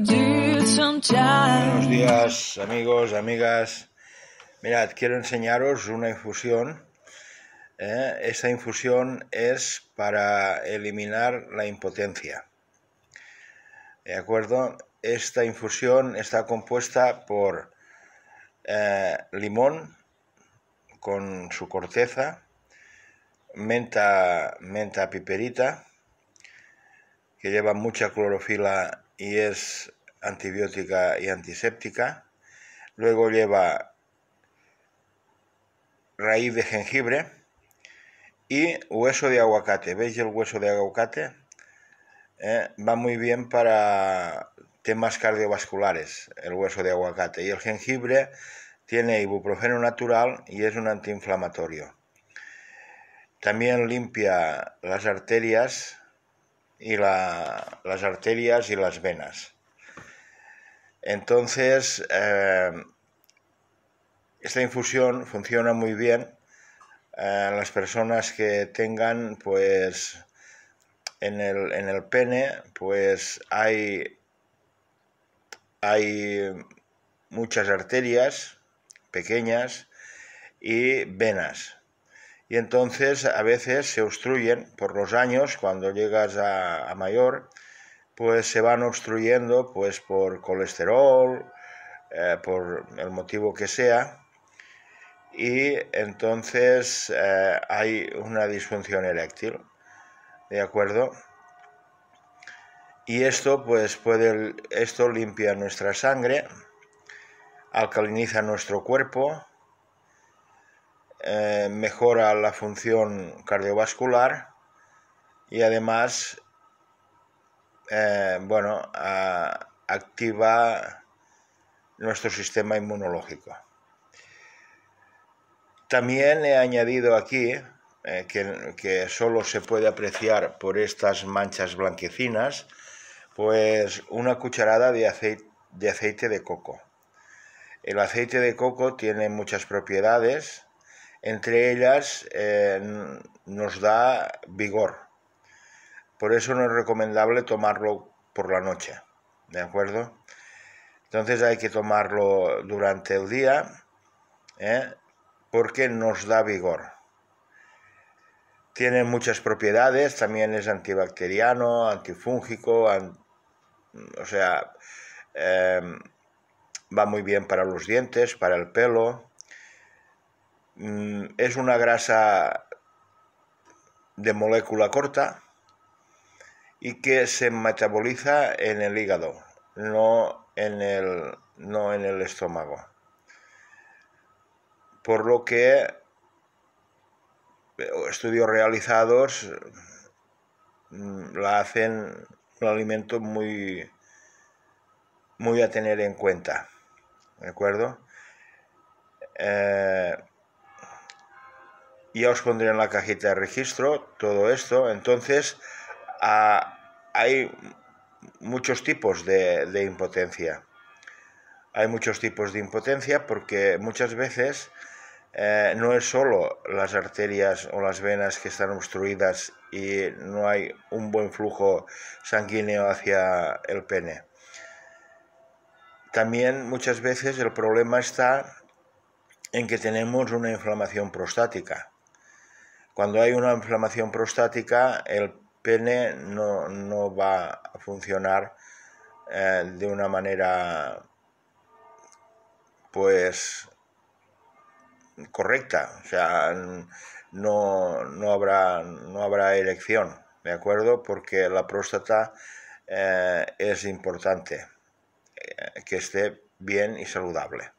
Buenos días, amigos, amigas. Mirad, quiero enseñaros una infusión. ¿eh? esta infusión es para eliminar la impotencia. ¿De acuerdo? Esta infusión está compuesta por eh, limón con su corteza, menta, menta piperita, que lleva mucha clorofila y es antibiótica y antiséptica. Luego lleva raíz de jengibre y hueso de aguacate. ¿Veis el hueso de aguacate? Eh, va muy bien para temas cardiovasculares el hueso de aguacate. Y el jengibre tiene ibuprofeno natural y es un antiinflamatorio. También limpia las arterias y las arterias y las venas. Entonces, eh, esta infusión funciona muy bien en eh, las personas que tengan, pues, en el, en el pene, pues hay, hay muchas arterias pequeñas y venas y entonces a veces se obstruyen por los años cuando llegas a, mayor pues se van obstruyendo pues por colesterol eh, por el motivo que sea y entonces eh, hay una disfunción eréctil de acuerdo y esto pues puede esto limpia nuestra sangre alcaliniza nuestro cuerpo eh, mejora la función cardiovascular y además, eh, bueno, activa nuestro sistema inmunológico. También he añadido aquí eh, que, que, solo se puede apreciar por estas manchas blanquecinas, pues una cucharada de, aceite de coco. El aceite de coco tiene muchas propiedades, entre ellas eh, nos da vigor. Por eso no es recomendable tomarlo por la noche, ¿de acuerdo? Entonces hay que tomarlo durante el día ¿eh? porque nos da vigor. Tiene muchas propiedades, también es antibacteriano, antifúngico, o sea, eh, va muy bien para los dientes, para el pelo, Mm, es una grasa de molécula corta y que se metaboliza en el hígado, no en el, no en el estómago. Por lo que eh, estudios realizados mm, la hacen un alimento muy, muy a tener en cuenta. ¿De acuerdo? Eh, ya os pondré en la cajita de registro todo esto. Entonces, ah, hay muchos tipos de, impotencia. Hay muchos tipos de impotencia porque muchas veces eh, no es solo las arterias o las venas que están obstruidas y no hay un buen flujo sanguíneo hacia el pene. También muchas veces el problema está en que tenemos una inflamación prostática. Cuando hay una inflamación prostática, el pene no, va a funcionar eh, de una manera pues correcta, o sea, no, habrá, no habrá erección, ¿de acuerdo? Porque la próstata eh, es importante eh, que esté bien y saludable.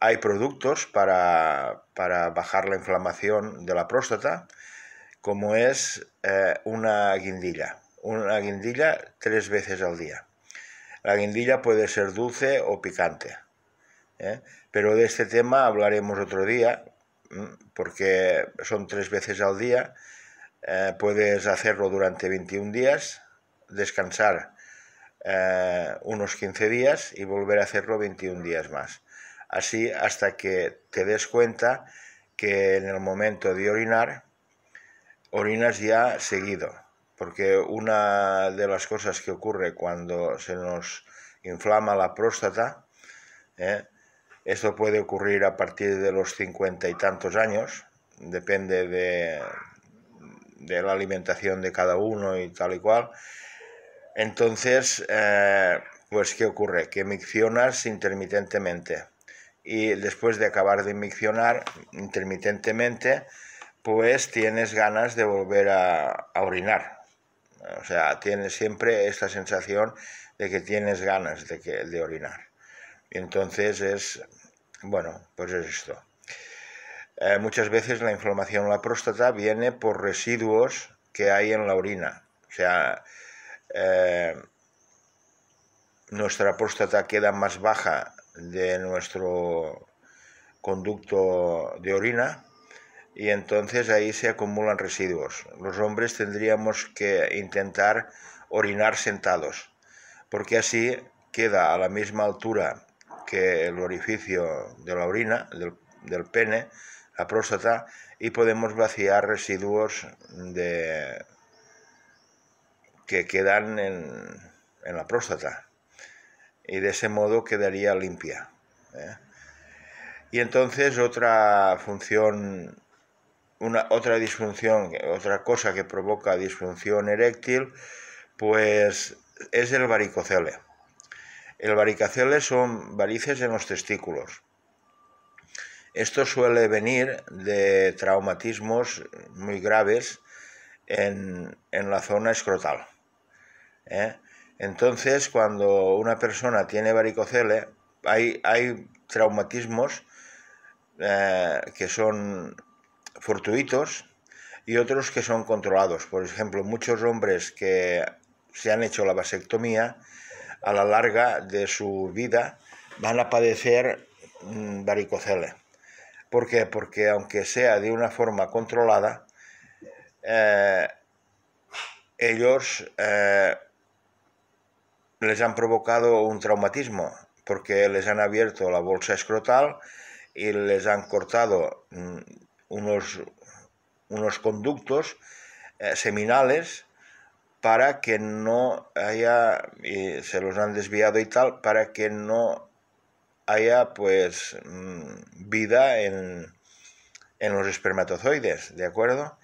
Hay productos para, para bajar la inflamación de la próstata, como es eh, una guindilla. Una guindilla tres veces al día. La guindilla puede ser dulce o picante. ¿eh? Pero de este tema hablaremos otro día, porque son tres veces al día. Eh, puedes hacerlo durante 21 días, descansar unos 15 días y volver a hacerlo 21 días más así hasta que te des cuenta que en el momento de orinar, orinas ya seguido, porque una de las cosas que ocurre cuando se nos inflama la próstata, ¿eh? esto puede ocurrir a partir de los cincuenta y tantos años, depende de, la alimentación de cada uno y tal y cual. Entonces, eh, pues, ¿qué ocurre? Que miccionas intermitentemente y después de acabar de miccionar intermitentemente, pues tienes ganas de volver a, orinar. O sea, tienes siempre esta sensación de que tienes ganas de, que, de orinar. Y entonces es, bueno, pues es esto. Eh, muchas veces la inflamación en la próstata viene por residuos que hay en la orina. O sea, eh, nuestra próstata queda más baja de nuestro conducto de orina y entonces ahí se acumulan residuos. Los hombres tendríamos que intentar orinar sentados, porque así queda a la misma altura que el orificio de la orina, del, pene, la próstata, y podemos vaciar residuos de, que quedan en la próstata y de ese modo quedaría limpia. ¿eh? Y entonces otra función, una, otra disfunción, otra cosa que provoca disfunción eréctil, pues es el varicocele. El varicocele son varices en los testículos. Esto suele venir de traumatismos muy graves en, en la zona escrotal. ¿eh? Entonces, cuando una persona tiene varicocele, hay, hay traumatismos eh, que son fortuitos y otros que son controlados. Por ejemplo, muchos hombres que se han hecho la vasectomía, a la larga de su vida van a padecer mm, varicocele. ¿Por qué? Porque aunque sea de una forma controlada, eh, ellos eh, les han provocado un traumatismo porque les han abierto la bolsa escrotal y les han cortado mm, unos, unos conductos eh, seminales para que no haya, y se los han desviado y tal, para que no haya pues mm, vida en, en los espermatozoides, ¿de acuerdo?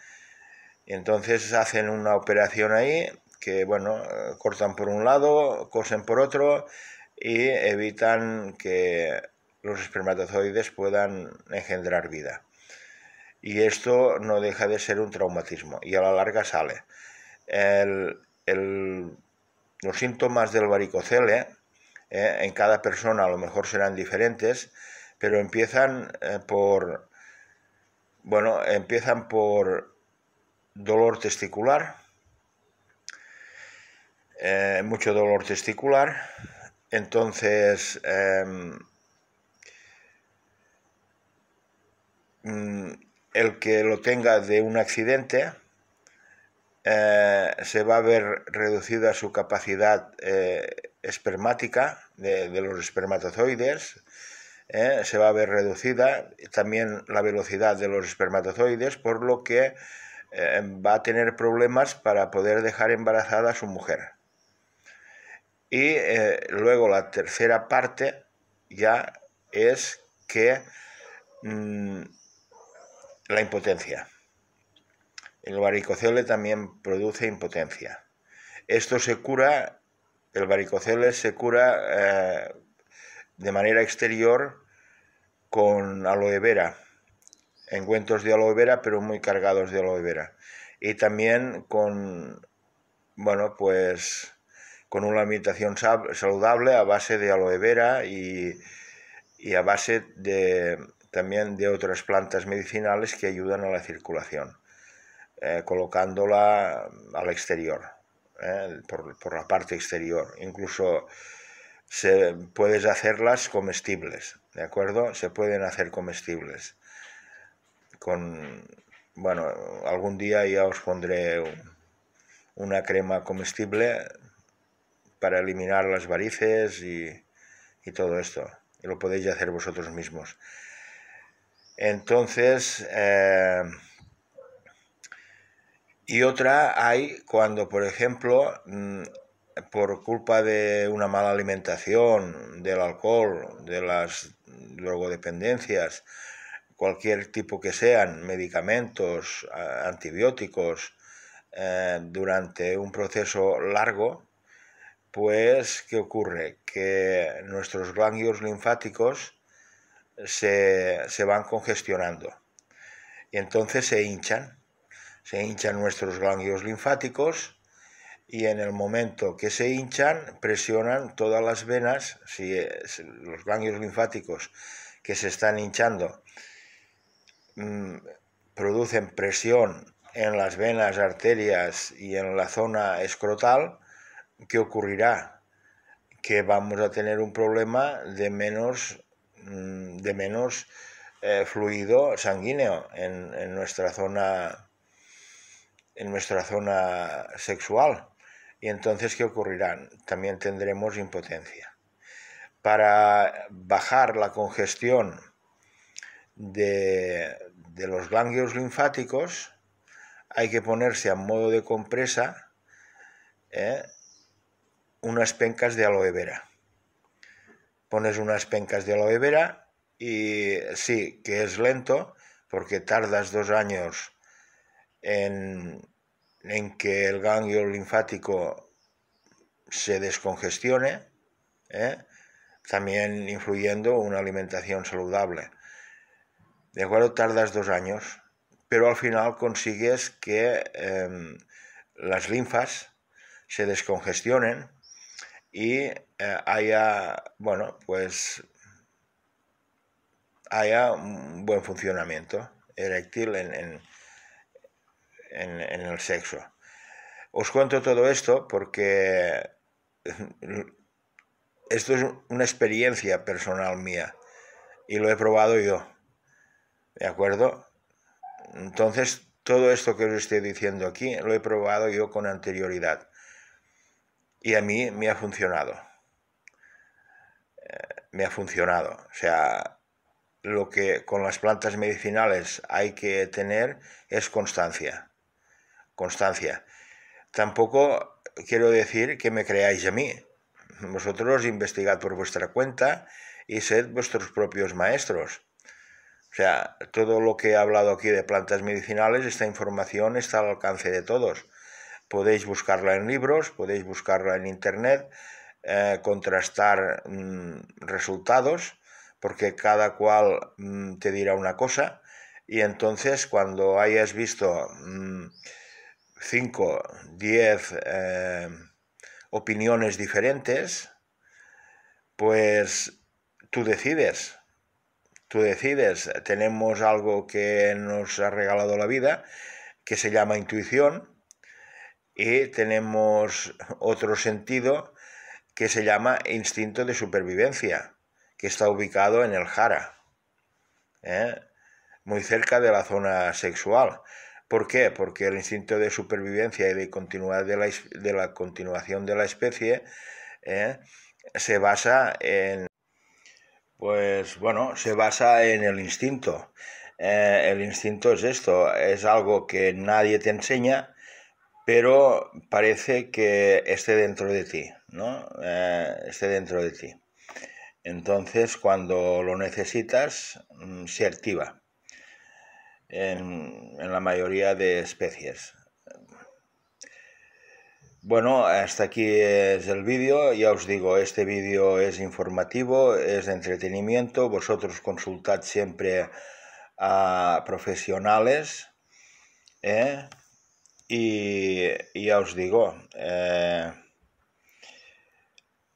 Entonces hacen una operación ahí que, bueno, cortan por un lado, cosen por otro y evitan que los espermatozoides puedan engendrar vida. Y esto no deja de ser un traumatismo y a la larga sale. los síntomas del varicocele eh, en cada persona a lo mejor serán diferentes, pero empiezan eh, por bueno, empiezan por dolor testicular, eh, mucho dolor testicular. Entonces, em, mm, el que lo tenga de un accidente eh, se va a ver reducida su capacidad eh, espermática de, de, los espermatozoides, se va a ver reducida también la velocidad de los espermatozoides, por lo que va a tener problemas para poder dejar embarazada a su mujer. Y eh, luego la tercera parte ya es que mm, la impotencia. El varicocele también produce impotencia. Esto se cura, el varicocele se cura eh, de manera exterior con aloe vera, encuentros de aloe vera, pero muy cargados de aloe vera. Y también con, bueno, pues con una alimentación saludable a base de aloe vera y, a base de, también de otras plantas medicinales que ayudan a la circulación, eh, colocándola al exterior, eh, por, la parte exterior. Incluso se, puedes hacerlas comestibles, ¿de acuerdo? Se pueden hacer comestibles. Con, bueno, algún día ya os pondré una crema comestible para eliminar las varices y, todo esto. Y lo podéis hacer vosotros mismos. Entonces, eh, y otra hay cuando, por ejemplo, mm, por culpa de una mala alimentación, del alcohol, de las drogodependencias, cualquier tipo que sean, medicamentos, antibióticos, eh, durante un proceso largo, pues, ¿qué ocurre? Que nuestros ganglios linfáticos se, van congestionando y entonces se hinchan. Se hinchan nuestros ganglios linfáticos y en el momento que se hinchan presionan todas las venas, si los ganglios linfáticos que se están hinchando mm, producen presión en las venas, arterias y en la zona escrotal, ¿qué ocurrirá? Que vamos a tener un problema de menos, mm, de menos eh, fluido sanguíneo en, nuestra zona en nuestra zona sexual. Y entonces, ¿qué ocurrirá? También tendremos impotencia. Para bajar la congestión de, los ganglios linfáticos, hay que ponerse a modo de compresa ¿eh? unas pencas de aloe vera. Pones unas pencas de aloe vera y sí, que es lento, porque tardas dos años en, que el ganglio linfático se descongestione, eh, también influyendo una alimentación saludable. De acuerdo, tardas dos años, pero al final consigues que em, las linfas se descongestionen y eh, haya, bueno, pues haya un buen funcionamiento eréctil en, en el sexo. Os cuento todo esto porque esto es una experiencia personal mía y lo he probado yo. ¿De acuerdo? Entonces, todo esto que os estoy diciendo aquí lo he probado yo con anterioridad. Y a mí me ha funcionado. Eh, me ha funcionado. O sea, lo que con las plantas medicinales hay que tener es constancia. Constancia. Tampoco quiero decir que me creáis a mí. Vosotros investigad por vuestra cuenta y sed vuestros propios maestros. O sea, todo lo que he hablado aquí de plantas medicinales, esta información está al alcance de todos podéis buscarla en libros, podéis buscarla en internet, eh, contrastar mm, resultados, porque cada cual mm, te dirá una cosa, y entonces cuando hayas visto 5, mm, 10 eh, opiniones diferentes, pues tú decides, tú decides, tenemos algo que nos ha regalado la vida, que se llama intuición, y tenemos otro sentido que se llama instinto de supervivencia, que está ubicado en el jara, ¿eh? muy cerca de la zona sexual. ¿Por qué? Porque el instinto de supervivencia y de, continuidad de, la, continuación de la especie ¿eh? se basa en, pues bueno, se basa en el instinto. Eh, el instinto es esto, es algo que nadie te enseña, pero parece que esté dentro de ti, ¿no? Eh, esté dentro de ti. Entonces, cuando lo necesitas, mm, se activa en, la mayoría de especies. Bueno, hasta aquí es el vídeo. Ya os digo, este vídeo es informativo, es de entretenimiento. Vosotros consultad siempre a profesionales. ¿eh? Y ya os digo, eh,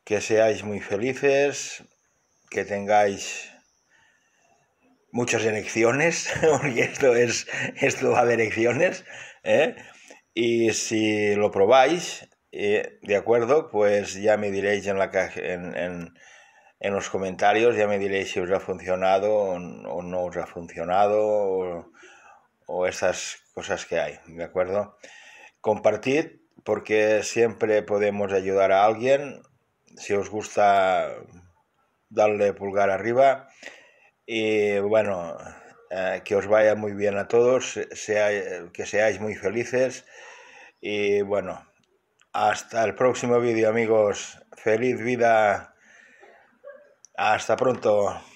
que seáis muy felices, que tengáis muchas elecciones, porque esto, es, esto va de elecciones, eh, y si lo probáis, eh, de acuerdo, pues ya me diréis en, la en, en, los comentarios, ya me diréis si os ha funcionado o, no os ha funcionado o esas cosas que hay, ¿de acuerdo? Compartid porque siempre podemos ayudar a alguien. Si os gusta, darle pulgar arriba. Y bueno, eh, que os vaya muy bien a todos, sea, que seáis muy felices. Y bueno, hasta el próximo vídeo amigos. Feliz vida. Hasta pronto.